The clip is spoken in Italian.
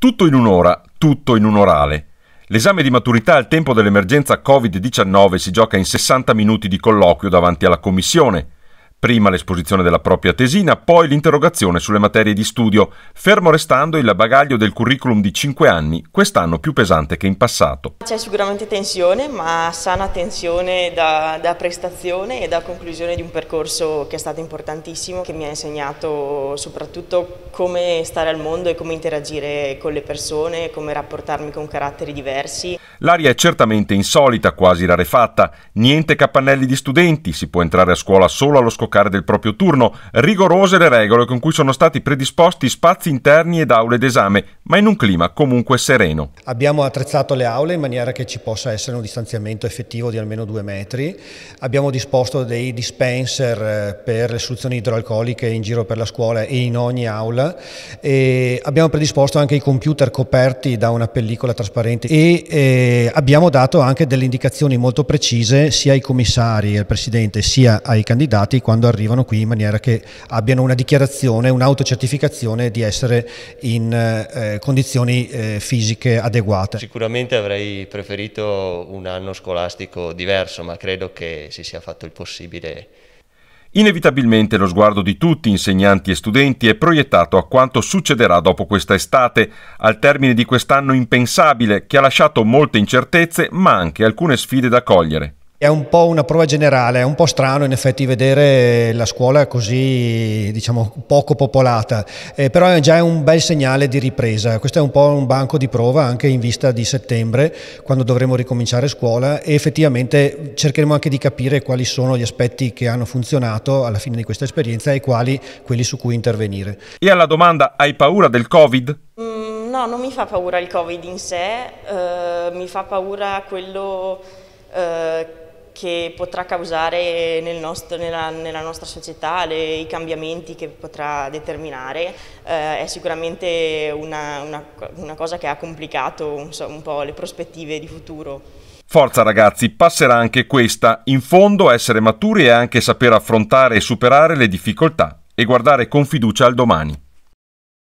Tutto in un'ora, tutto in un orale. L'esame di maturità al tempo dell'emergenza Covid-19 si gioca in 60 minuti di colloquio davanti alla commissione. Prima l'esposizione della propria tesina, poi l'interrogazione sulle materie di studio, fermo restando il bagaglio del curriculum di 5 anni, quest'anno più pesante che in passato. C'è sicuramente tensione, ma sana tensione da, da, prestazione e da conclusione di un percorso che è stato importantissimo, che mi ha insegnato soprattutto come stare al mondo e come interagire con le persone, come rapportarmi con caratteri diversi. L'aria è certamente insolita, quasi rarefatta, niente capannelli di studenti, si può entrare a scuola solo allo scopo toccare del proprio turno, rigorose le regole con cui sono stati predisposti spazi interni ed aule d'esame, ma in un clima comunque sereno. Abbiamo attrezzato le aule in maniera che ci possa essere un distanziamento effettivo di almeno due metri, abbiamo disposto dei dispenser eh, per le soluzioni idroalcoliche in giro per la scuola e in ogni aula e abbiamo predisposto anche i computer coperti da una pellicola trasparente e eh, abbiamo dato anche delle indicazioni molto precise sia ai commissari e al presidente sia ai candidati quando quando arrivano qui in maniera che abbiano una dichiarazione, un'autocertificazione di essere in eh, condizioni eh, fisiche adeguate. Sicuramente avrei preferito un anno scolastico diverso, ma credo che si sia fatto il possibile. Inevitabilmente lo sguardo di tutti, insegnanti e studenti, è proiettato a quanto succederà dopo questa estate, al termine di quest'anno impensabile che ha lasciato molte incertezze ma anche alcune sfide da cogliere. È un po' una prova generale, è un po' strano in effetti vedere la scuola così diciamo, poco popolata, eh, però è già un bel segnale di ripresa, questo è un po' un banco di prova anche in vista di settembre quando dovremo ricominciare scuola e effettivamente cercheremo anche di capire quali sono gli aspetti che hanno funzionato alla fine di questa esperienza e quali quelli su cui intervenire. E alla domanda hai paura del Covid? Mm, no, non mi fa paura il Covid in sé, eh, mi fa paura quello eh, che potrà causare nel nostro, nella, nella, nostra società, le, i cambiamenti che potrà determinare, eh, è sicuramente una, una, una, cosa che ha complicato un, un po' le prospettive di futuro. Forza ragazzi, passerà anche questa. In fondo essere maturi è anche saper affrontare e superare le difficoltà e guardare con fiducia al domani.